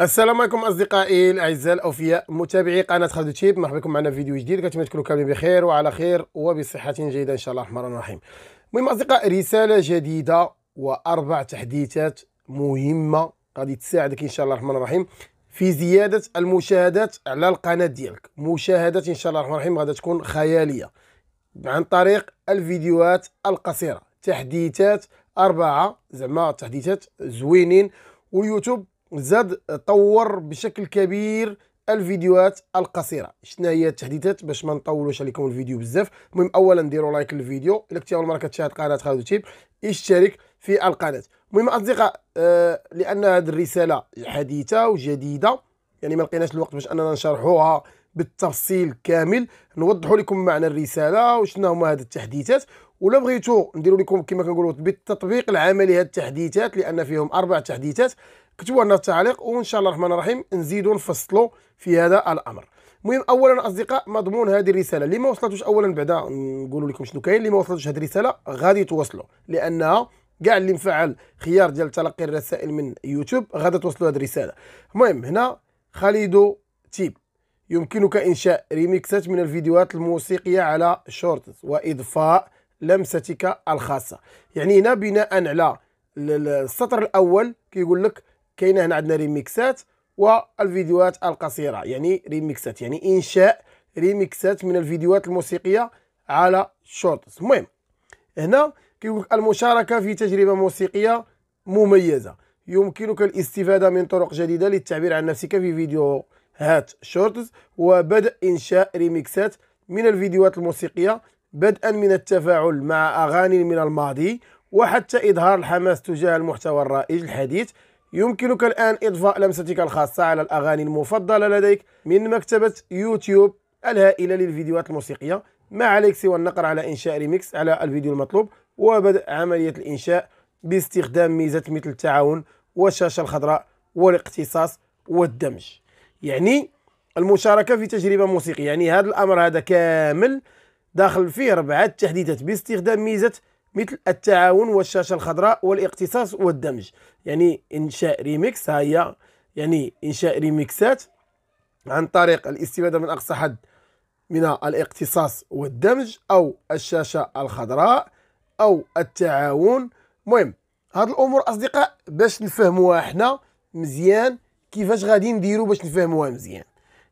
السلام عليكم اصدقائي الاعزاء الاوفياء متابعي قناه خالد تشيب مرحبا بكم معنا في فيديو جديد كنتمنى تكونوا كاملين بخير وعلى خير وبصحه جيده ان شاء الله الرحمن الرحيم المهم اصدقاء رساله جديده واربع تحديثات مهمه غادي تساعدك ان شاء الله الرحمن الرحيم في زياده المشاهدات على القناه ديالك مشاهدات ان شاء الله الرحمن الرحيم غادي تكون خياليه عن طريق الفيديوهات القصيره تحديثات اربعه زعما تحديثات زوينين واليوتيوب زاد طور بشكل كبير الفيديوهات القصيره شنا هي التحديثات باش ما نطولوش عليكم الفيديو بزاف المهم اولا ديروا لايك للفيديو الا كنتي اول مره كتشاهد قناه خالد تيب اشترك في القناه المهم اصدقاء آه لان هذه الرساله حديثه وجديده يعني ما لقيناش الوقت باش اننا نشرحوها بالتفصيل كامل نوضحوا لكم معنى الرساله وشنو هما هذه التحديثات ولا بغيتو نديروا لكم كما كنقولوا بالتطبيق العملي هذه التحديثات لان فيهم اربع تحديثات كتبوا لنا التعليق وان شاء الله الرحمن الرحيم نزيدوا نفصلوا في هذا الامر المهم اولا اصدقاء مضمون هذه الرساله اللي ما وصلتوش اولا بعدا نقول لكم شنو كاين اللي ما وصلتوش هذه الرساله غادي توصلوا لانها كاع اللي مفعل خيار ديال تلقي الرسائل من يوتيوب غادي توصلوا هذه الرساله المهم هنا خالد تيب يمكنك انشاء ريميكسات من الفيديوهات الموسيقيه على شورتس واضفاء لمستك الخاصه يعني هنا بناء على السطر الاول كيقول لك كاينه هنا عندنا ريميكسات والفيديوهات القصيره يعني ريميكسات يعني انشاء ريميكسات من الفيديوهات الموسيقيه على شورتس المهم هنا كيقول المشاركه في تجربه موسيقيه مميزه يمكنك الاستفاده من طرق جديده للتعبير عن نفسك في فيديوهات شورتس وبدء انشاء ريميكسات من الفيديوهات الموسيقيه بدءا من التفاعل مع اغاني من الماضي وحتى اظهار الحماس تجاه المحتوى الرائج الحديث يمكنك الآن إضفاء لمستك الخاصة على الأغاني المفضلة لديك من مكتبة يوتيوب الهائلة للفيديوهات الموسيقية ما عليك سوى النقر على إنشاء ريميكس على الفيديو المطلوب وبدء عملية الإنشاء باستخدام ميزة مثل التعاون والشاشة الخضراء والاقتصاص والدمج يعني المشاركة في تجربة موسيقية يعني هذا الأمر هذا كامل داخل فيه أربعة تحديثات باستخدام ميزة مثل التعاون والشاشة الخضراء والاقتصاص والدمج يعني إنشاء ريميكس ها هي يعني إنشاء ريميكسات عن طريق الاستفادة من أقصى حد من الاقتصاص والدمج أو الشاشة الخضراء أو التعاون المهم هاد الأمور أصدقاء باش نفهموها حنا مزيان كيفاش غادي نديرو باش نفهموها مزيان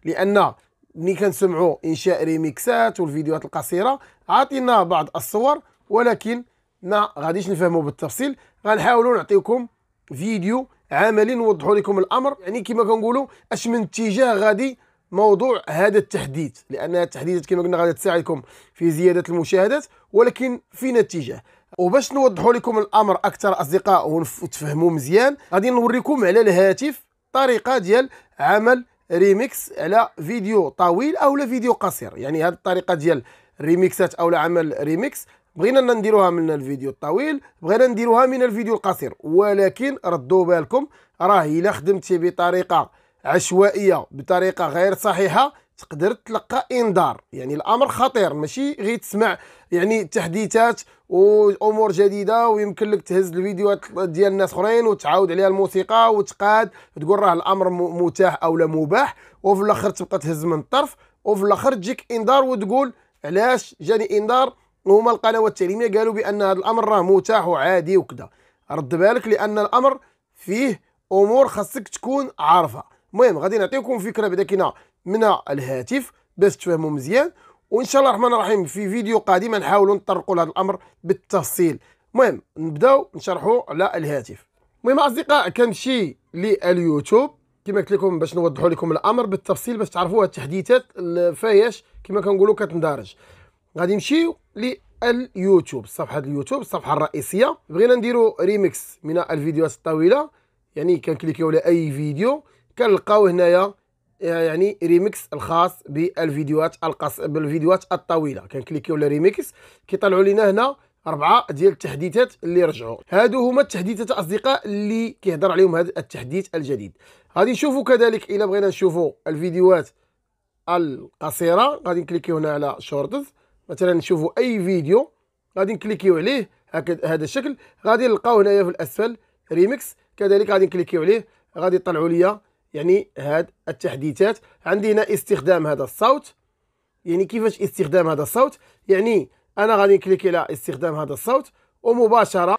لأن ملي كنسمعوا إنشاء ريميكسات والفيديوهات القصيرة عاطينا بعض الصور ولكن ما غاديش نفهموا بالتفصيل غنحاولوا نعطيكم فيديو عملي نوضحوا لكم الامر يعني كما كنقولوا اش من اتجاه غادي موضوع هذا التحديث لان التحديثات كما قلنا غادي تساعدكم في زياده المشاهدات ولكن في نتيجه وباش نوضحوا لكم الامر اكثر اصدقاء وتفهموا مزيان غادي نوريكم على الهاتف طريقه ديال عمل ريميكس على فيديو طويل او فيديو قصير يعني هذه الطريقه ديال ريميكسات او عمل ريميكس بغينا نديروها من الفيديو الطويل بغينا نديروها من الفيديو القصير ولكن ردوا بالكم راه الا خدمتي بطريقه عشوائيه بطريقه غير صحيحه تقدر تلقى انذار يعني الامر خطير ماشي غير تسمع يعني تحديثات وامور جديده ويمكن لك تهز الفيديوهات ديال الناس اخرين وتعاود عليها الموسيقى وتقاد تقول راه الامر متاح او لا مباح وفي الاخر تبقى تهز من الطرف وفي الاخر تجيك انذار وتقول علاش جاني انذار هما القنوات التعليميه قالوا بان هذا الامر راه متاح وعادي وكذا رد بالك لان الامر فيه امور خاصك تكون عارفها المهم غادي نعطيكم فكره بعدا كاينه من الهاتف باش تفهموا مزيان وان شاء الله الرحمن الرحيم في فيديو قادم نحاولوا نطرقوا لهذا الامر بالتفصيل المهم نبداو نشرحوا على الهاتف المهم اصدقاء كنمشي لليوتيوب كما قلت لكم باش نوضحوا لكم الامر بالتفصيل باش تعرفوا التحديثات فاياش كما كنقولوا كتندرج غادي نمشيو لليوتيوب صفحه اليوتيوب الصفحه الرئيسيه بغينا نديرو ريميكس من الفيديوهات الطويله يعني كنكليكيو على اي فيديو كنلقاو هنايا يعني ريميكس الخاص بالفيديوهات القص بالفيديوهات الطويله كنكليكيو على ريميكس كيطلعوا لنا هنا اربعه ديال التحديثات اللي رجعوا هادو هما التحديثات اصدقاء اللي كيهضر عليهم هذا التحديث الجديد غادي نشوفوا كذلك الا بغينا نشوفوا الفيديوهات القصيره غادي نكليكيو هنا على شورتز مثلا نشوفوا اي فيديو غادي نكليكيو عليه هكذا هذا الشكل غادي نلقاو هنايا في الاسفل ريمكس كذلك غادي نكليكيو عليه غادي يطلعوا لي يعني هاد التحديثات عندي هنا استخدام هذا الصوت يعني كيفاش استخدام هذا الصوت يعني انا غادي نكليك على استخدام هذا الصوت ومباشره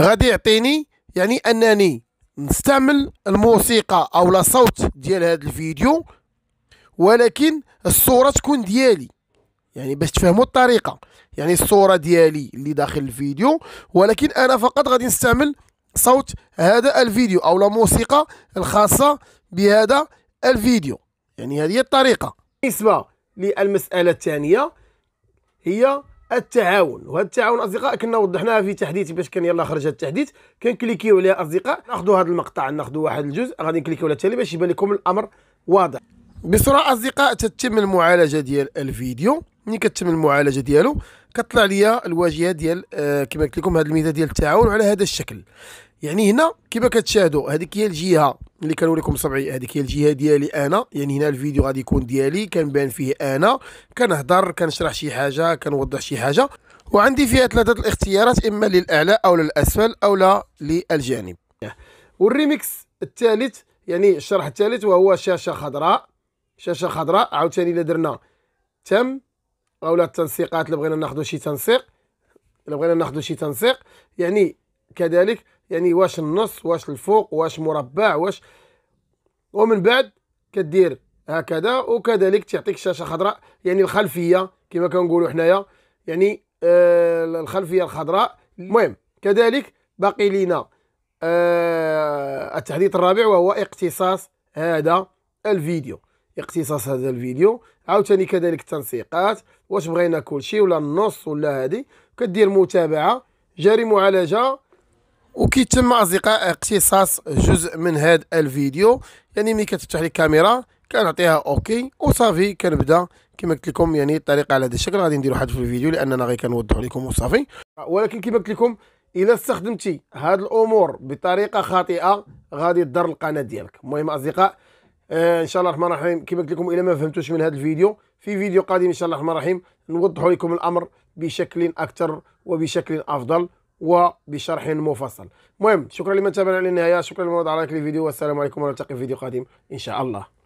غادي يعطيني يعني انني نستعمل الموسيقى او لا الصوت ديال هذا الفيديو ولكن الصوره تكون ديالي يعني باش تفهموا الطريقه يعني الصوره ديالي اللي داخل الفيديو ولكن انا فقط غادي نستعمل صوت هذا الفيديو او الموسيقى الخاصه بهذا الفيديو يعني هذه الطريقه بالنسبه للمساله الثانيه هي التعاون وهذا التعاون اصدقاء كنا وضحناها في تحديث باش كان يلا خرج التحديث كنكليكيو عليها اصدقاء ناخذوا هذا المقطع ناخذوا واحد الجزء غادي نكليكيو على التالي باش يبان لكم الامر واضح بسرعه اصدقاء تتم المعالجه ديال الفيديو ملي كتم المعالجه ديالو كطلع ليا الواجهه ديال آه، كما قلت لكم هذا الميزه ديال التعاون على هذا الشكل يعني هنا كما كتشاهدوا هذيك هي الجهه اللي كنوريكم صبعي هذيك هي الجهه ديالي انا يعني هنا الفيديو غادي يكون ديالي كنبان فيه انا كنهضر كنشرح شي حاجه كنوضح شي حاجه وعندي فيها ثلاثه الاختيارات اما للاعلى او للاسفل او للجانب والريميكس الثالث يعني الشرح الثالث وهو شاشه خضراء شاشه خضراء عاوتاني الا درنا تم اولا التنسيقات اللي بغينا ناخذ شي تنسيق الا بغينا ناخذ شي تنسيق يعني كذلك يعني واش النص واش الفوق واش مربع واش ومن بعد كدير هكذا وكذلك تعطيك شاشه خضراء يعني الخلفيه كما كنقولوا حنايا يعني آه الخلفيه الخضراء المهم كذلك باقي لينا آه التحديث الرابع وهو اختصاص هذا الفيديو اقتصاص هذا الفيديو عاوتاني كذلك التنسيقات واش بغينا كلشي ولا النص ولا هذه كدير متابعه جاري معالجه وكيتم اصدقاء اقتصاص جزء من هذا الفيديو يعني ملي كتفتح لي الكاميرا كنعطيها اوكي وصافي كنبدا كما قلت لكم يعني الطريقه على هذا الشكل غادي نديرو حد في الفيديو لاننا غير كنوضح لكم وصافي ولكن كما قلت لكم الا استخدمتي هاد الامور بطريقه خاطئه غادي تضر القناه ديالك المهم اصدقاء آه، ان شاء الله الرحمن الرحيم كما قلت لكم الى ما فهمتوش من هذا الفيديو في فيديو قادم ان شاء الله الرحمن الرحيم نوضح لكم الامر بشكل اكثر وبشكل افضل وبشرح مفصل المهم شكرا لمن تابعنا للنهايه شكرا لمن وضع لايك للفيديو والسلام عليكم ونلتقي في فيديو قادم ان شاء الله